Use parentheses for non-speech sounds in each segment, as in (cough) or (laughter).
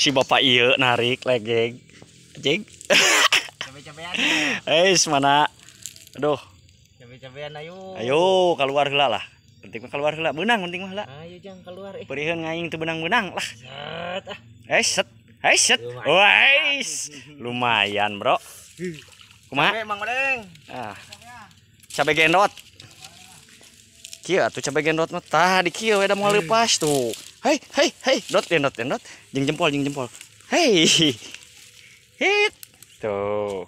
si bapak iya narik legeng jeng eh ya. mana aduh cabe-cabean ayo ayo keluar hela lah penting mah keluar hela benang penting mah lah ayo iya, jangan keluar eh perihan ngaing tuh benang-benang lah set ah eh set eh set wais lumayan bro kumaha emang mereng ah cabe gendot kieu atuh cabe gendot mah tah di udah eh. mau lepas tuh hei hei hei Dot ya, dot ya, dot. Jeng jempol, jeng jempol. Hei. (laughs) Hit. Tuh.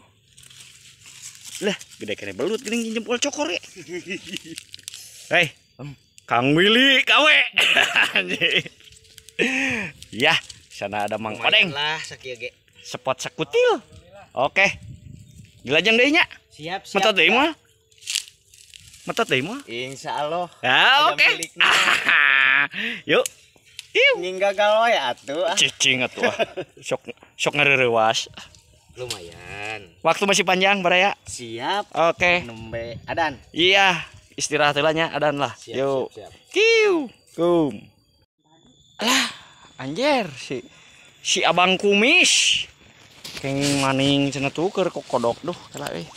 Lah, gede kene belut gede jeng jempol cokor ya. (laughs) Hei. Kang Willy, kawe. Eh. (laughs) ya, sana ada Mang Odeng. Lah, sakieu ge. Spot sekutil. Oke. Gelajang deh nya. Siap, siap. Metot mata mah. mata deui mah. allah Ya, oke. Okay. Yuk. Ninggal galau ya atuh. Cicing atuh. Sok sok ngarerewas. Lumayan. Waktu masih panjang, Baraya. Siap. Oke. Okay. Nembe adan. Iya, istirahat lah adan lah. Siap, Yuk. Kiu. Kum. Alah, anjir si si Abang Kumis. Keng maning cenah tuker kok kodok duh, kala euy. Eh.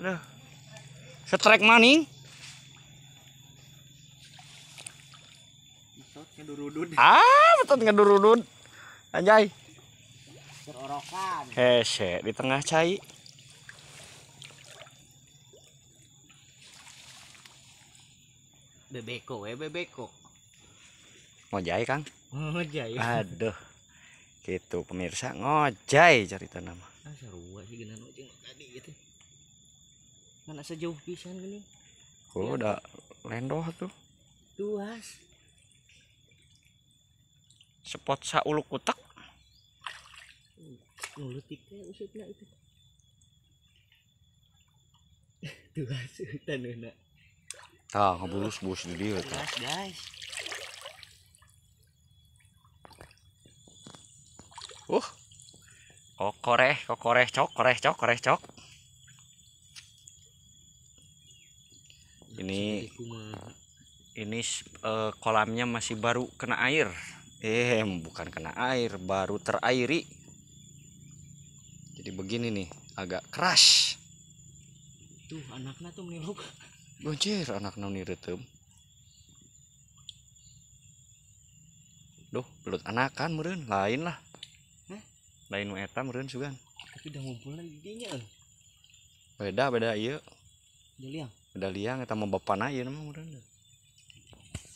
Nah. Setrek maning. ngedurudun. Ah, betul ngedurudun. Anjay. Berorokan. hehe di tengah cai. Bebeko, eh bebeko. ngojai Kang. ngojai, Aduh. Gitu pemirsa ngojai cerita nama. Ah, sih geunan tadi gitu. Mana sejauh pisan gini. Oh, udah lendoh tuh. Tuas spot saulu kutak oh, tika usutnya itu (laughs) tuh hutan nuna tah ngebulus bus di dia guys uh kokoreh kokoreh cok koreh cok koreh cok ini ini uh, kolamnya masih baru kena air eh bukan kena air baru terairi jadi begini nih agak crash tuh anaknya tuh meniluk (laughs) Bocir, anaknya niretem Duh, belut anakan meren, lain lah. Hah? Lain nu eta meren juga. Tapi udah ngumpulin didinya loh eh. Beda beda iya. Beda liang. Beda liang eta mau bapak namanya meren. meureun. Eh.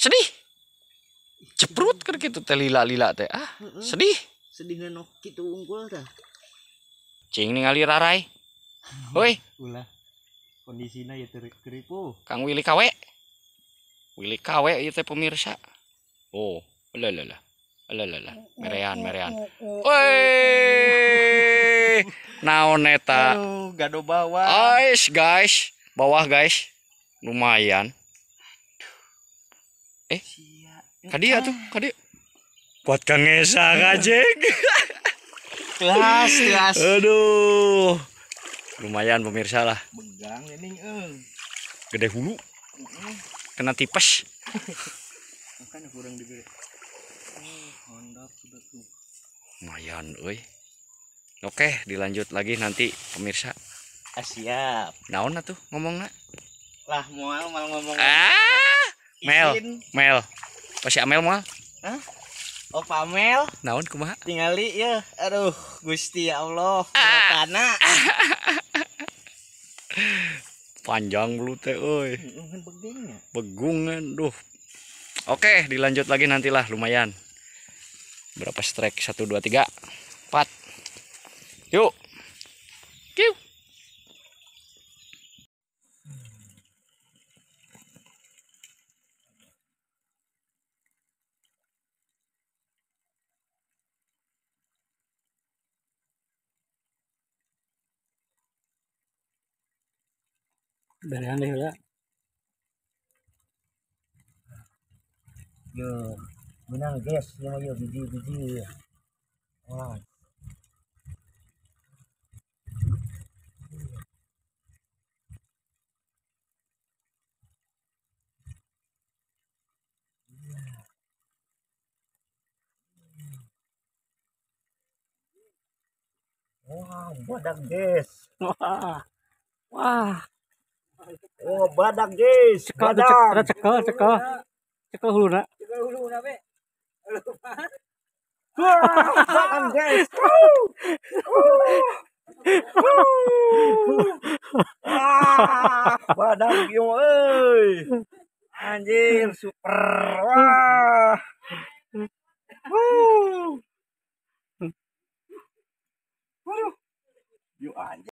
sedih ceprut kan gitu teh lila lila teh ah sedih sedih ngenok gitu unggul dah cing ningali rarai woi hmm. ulah kondisinya ya teripu kang willy kawe willy kawe ya teh pemirsa oh lah lah lah lah merean merean woi gado bawah guys guys bawah guys lumayan eh kadi ya tuh kadi kuat kang esa iya. kajeng kelas kelas aduh lumayan pemirsa lah begang ya, ini eh. gede hulu kena tipes (laughs) kurang oh, lumayan oi Oke, dilanjut lagi nanti pemirsa. Ah, siap. Naon atuh ngomongna? Lah moal mal ngomong. Ah. Mel, Mel. Pasti Amel mah? Hah? Oh Pamel. Naon kumaha? Tingali ya. Aduh, Gusti ya Allah. Karena ah. (laughs) Panjang bulu teh euy. Begungan, duh. Oke, dilanjut lagi nantilah lumayan. Berapa strike? Satu, dua, tiga, empat. Yuk. yuk. dari deh ya. Yo, menang guys, yo yo biji biji. Wah, Wow, budak guys. Wah. Wah. Oh, badak guys. Cekel, badak. Cekel, ada cekel, cekel. Cekel hulu nak. Cekel hulu nak be. Wah, (laughs) guys. Ah, badak yung Anjir, super. Wah. Wuh. Yuk anjir.